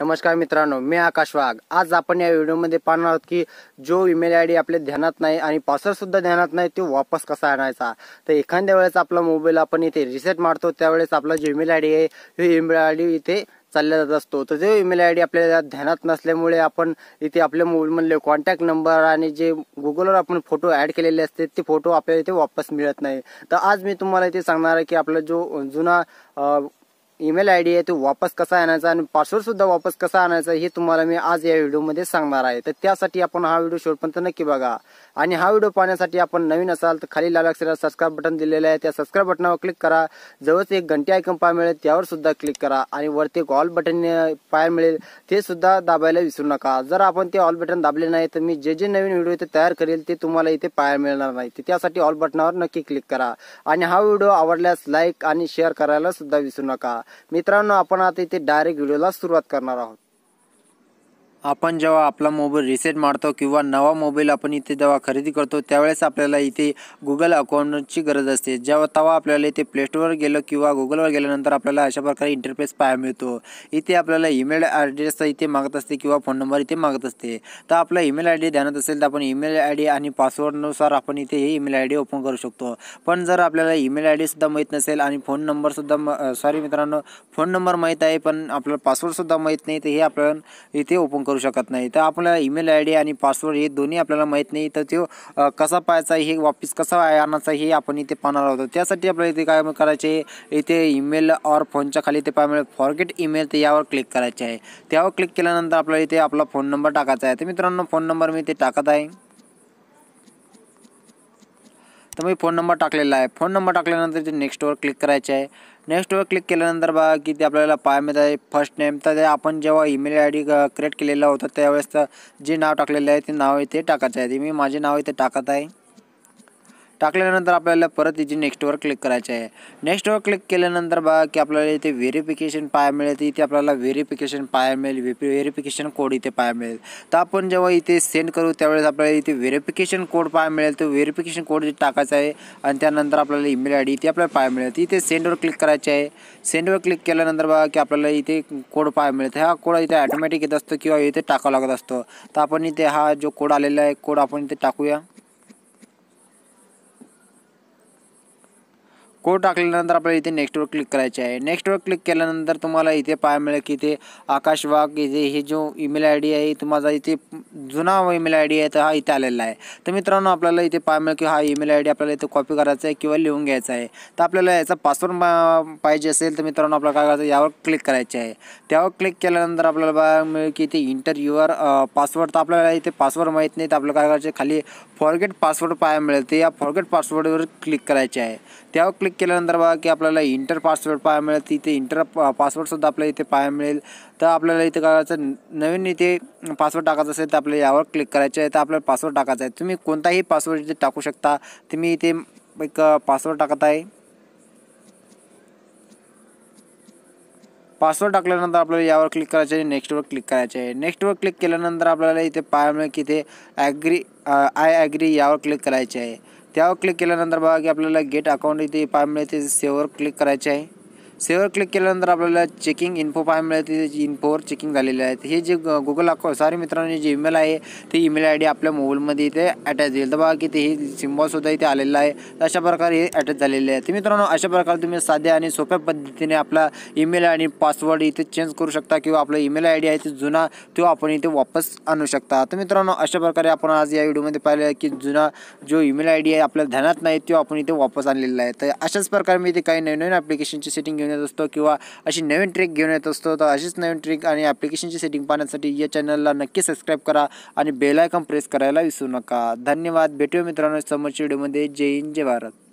नमस्कार मित्रांनो मी आकाश वाघ आज आपण या व्हिडिओमध्ये पाहणार आहोत की जो ईमेल आय डी आपल्या ध्यानात नाही आणि पासवर्डसुद्धा ध्यानात नाही तो वापस कसा आणायचा तर एखाद्या वेळेस आपला मोबाईल आपण इथे रिसेट मारतो त्यावेळेस आपला जो ईमेल आय डी आहे तो ईमेल आय डी इथे चालला जात असतो तर जो ईमेल आय डी आपल्याला ध्यानात नसल्यामुळे आपण इथे आपल्या मोबाईलमधले कॉन्टॅक्ट नंबर आणि जे गुगलवर आपण फोटो ॲड केलेले असते ते फोटो आपल्याला इथे वापस मिळत नाही तर आज मी तुम्हाला इथे सांगणार आहे की आपला जो जुना ईमेल आय डी आहे तो वापस कसा आणायचा आणि पासवर्ड सुद्धा वापस कसा आणायचा हे तुम्हाला मी आज या व्हिडिओमध्ये सांगणार आहे तर त्यासाठी आपण हा व्हिडिओ शेवटपर्यंत नक्की बघा आणि हा व्हिडिओ पाहण्यासाठी आपण नवीन असाल तर खाली लाल अक्षरात सबस्क्राईब बटन दिलेलं आहे त्या सबस्क्राईब बटनावर क्लिक करा जवळच एक घंटे ऐकून पाय मिळेल त्यावर सुद्धा क्लिक करा आणि वरती एक ऑल बटन पाहायला मिळेल ते सुद्धा दाबायला विसरू नका जर आपण ते ऑल बटन दाबले नाही तर मी जे जे नवीन व्हिडिओ इथे तयार करेल ते तुम्हाला इथे पाहायला मिळणार नाही तर त्यासाठी ऑल बटनावर नक्की क्लिक करा आणि हा व्हिडिओ आवडल्यास लाईक आणि शेअर करायला सुद्धा विसरू नका मित्रांनो आपण आता इथे डायरेक्ट व्हिडिओला सुरुवात करणार आहोत आपण जेव्हा आपला मोबाईल रिसेट मारतो किंवा नवा मोबाईल आपण इथे जेव्हा खरेदी करतो त्यावेळेस आपल्याला इथे गुगल अकाउंटची गरज असते जेव्हा तेव्हा आपल्याला इथे प्लेस्टोरवर गेलो किंवा गुगलवर गेल्यानंतर आपल्याला अशा प्रकारे इंटरफेस पाहायला मिळतो इथे आपल्याला ईमेल ॲड्रेस इथे मागत असते किंवा फोन नंबर इथे मागत असते तर आपला ईमेल आय डी ध्यानात असेल तर आपण ईमेल आय डी आणि पासवर्डनुसार आपण इथे हे ईमेल आय डी ओपन करू शकतो पण जर आपल्याला ईमेल आय डीसुद्धा माहीत नसेल आणि फोन नंबरसुद्धा सॉरी मित्रांनो फोन नंबर माहीत आहे पण आपल्याला पासवर्डसुद्धा माहीत नाही तर हे आपण इथे ओपन करू शकत नाही तर आपल्याला ईमेल आय डी आणि पासवर्ड हे दोन्ही आपल्याला माहीत नाही तर तो कसा पाहायचा हे वापस कसा आणायचा हे आपण इथे पाहणार आहोत त्यासाठी आपल्याला इथे काय करायचे इथे ईमेल और फोनच्या खाली ते पाहिजे फॉरगेट ईमेल ते यावर क्लिक करायचे आहे त्यावर क्लिक केल्यानंतर आपल्याला इथे आपला फोन नंबर टाकायचा आहे तर मित्रांनो फोन नंबर मी इथे टाकत आहे तर मी फोन नंबर टाकलेला आहे फोन नंबर टाकल्यानंतर ते नेक्स्टवर क्लिक करायचे आहे नेक्स्ट वर क्लिक केल्यानंतर बघा की ते आपल्याला पाय मिळत आहे फर्स्ट नेम तर ते आपण जेव्हा ईमेल आय डी क्रिएट केलेला होता त्यावेळेस जे नाव टाकलेलं आहे ते नाव इथे टाकायचं आहे ते मी माझे नाव इथे टाकत आहे टाकल्यानंतर आपल्याला परत इथे नेक्स्टवर क्लिक करायचे आहे नेक्स्टवर क्लिक केल्यानंतर बघा की आपल्याला इथे व्हेरिफिकेशन पाया मिळेल इथे आपल्याला व्हेरिफिकेशन पाया मिळेल व्हेरिफिकेशन कोड इथे पाहाय मिळेल तर आपण जेव्हा इथे सेंड करू त्यावेळेस आपल्याला इथे व्हेरिफिकेशन कोड पाहाय मिळेल तो व्हेरिफिकेशन कोड टाकायचा आहे आणि त्यानंतर आपल्याला ईमेल आय डी इथे आपल्याला पाया मिळेल इथे सेंडवर क्लिक करायचे आहे सेंडवर क्लिक केल्यानंतर बघा की आपल्याला इथे कोड पाया मिळतो हा कोड इथे ॲटोमॅटिक येत असतो किंवा इथे टाकावं लागत असतो तर आपण इथे हा जो कोड आलेला आहे कोड आपण इथे टाकूया कोड टाकल्यानंतर आपल्याला इथे नेक्स्टवर क्लिक करायचे आहे नेक्स्टवर क्लिक केल्यानंतर तुम्हाला इथे पाहायला मिळेल की इथे आकाश वाघ इथे हे जो ईमेल आय डी आहे तुम्हाला इथे जुना ईमेल आय डी आहे तर हा इथे आलेला आहे तर मित्रांनो आपल्याला इथे पाहायला मिळेल की हा ईमेल आय डी आपल्याला इथे कॉपी करायचा आहे किंवा लिहून घ्यायचा आहे तर आपल्याला याचा पासवर्ड पाहिजे असेल तर मित्रांनो आपल्याला काय करायचं यावर क्लिक करायचे आहे त्यावर क्लिक केल्यानंतर आपल्याला पाहायला मिळेल की इथे इंटर युअर पासवर्ड तर आपल्याला इथे पासवर्ड माहीत नाही तर आपल्याला काय करायचं खाली फॉरगेट पासवर्ड पाहायला मिळेल ते या फॉरगेट पासवर्डवर क्लिक करायचे आहे त्यावर क्लिक केल्यानंतर बघा की आपल्याला इंटर पासवर्ड पाहायला मिळेल इथे इंटर पासवर्डसुद्धा आपल्याला इथे पाहायला मिळेल तर आपल्याला इथे करायचं नवीन इथे पासवर्ड टाकायचा असेल तर आपल्याला यावर क्लिक करायचे आहे तर आपल्याला पासवर्ड टाकायचा आहे तुम्ही कोणताही पासवर्ड इथे टाकू शकता तुम्ही इथे एक पासवर्ड टाकत आहे पासवर्ड टाकल्यानंतर आपल्याला यावर क्लिक करायचं आहे नेक्स्टवर क्लिक करायचं आहे नेक्स्टवर क्लिक केल्यानंतर आपल्याला इथे पाहायला मिळेल की इथे ॲग्री आय ॲग्री यावर क्लिक करायचे आहे त्यावर क्लिक केल्यानंतर बघा की आपल्याला गेट अकाउंट इथे पाय मिळते सेवर क्लिक करायचे आहे सेवर क्लिक केल्यानंतर आपल्याला चेकिंग इन्फो पाहायला मिळते इन्फोवर चेकिंग झालेले आहे हे जे गुगल अकाउंट सॉरी मित्रांनो जे ईमेल आहे ती ईमेल आय डी आपल्या मोबाईलमध्ये इथे अटॅच येईल तर बघा की ते हे सिम्बॉलसुद्धा इथे आलेलं आहे तर अशा प्रकारे हे अटॅच झालेले आहे तर मित्रांनो अशा प्रकारे तुम्ही साध्या आणि सोप्या पद्धतीने आपला ईमेल आणि पासवर्ड इथे चेंज करू शकता किंवा आपला ईमेल आय डी आहे तो जुना तो आपण इथे वापस आणू शकता तर मित्रांनो अशा प्रकारे आपण आज या व्हिडिओमध्ये पाहिलं आहे की जुना जो ईमेल आय डी आहे आपल्या ध्यानात नाही तो आपण इथे वापस आणलेला आहे तर अशाच प्रकारे मी इथे काही नवीन नवीन ॲप्लिकेशनची सेटिंग घेऊन घेऊन येत असतो किंवा अशी नवीन ट्रिक घेऊन येत असतो तर अशीच नवीन ट्रिक आणि ॲप्लिकेशनची सेटिंग पाहण्यासाठी या चॅनलला नक्की सबस्क्राईब करा आणि बेलायकम प्रेस करायला विसरू नका धन्यवाद भेटूया मित्रांनो समोरच्या व्हिडिओमध्ये जय हिंद जय भारत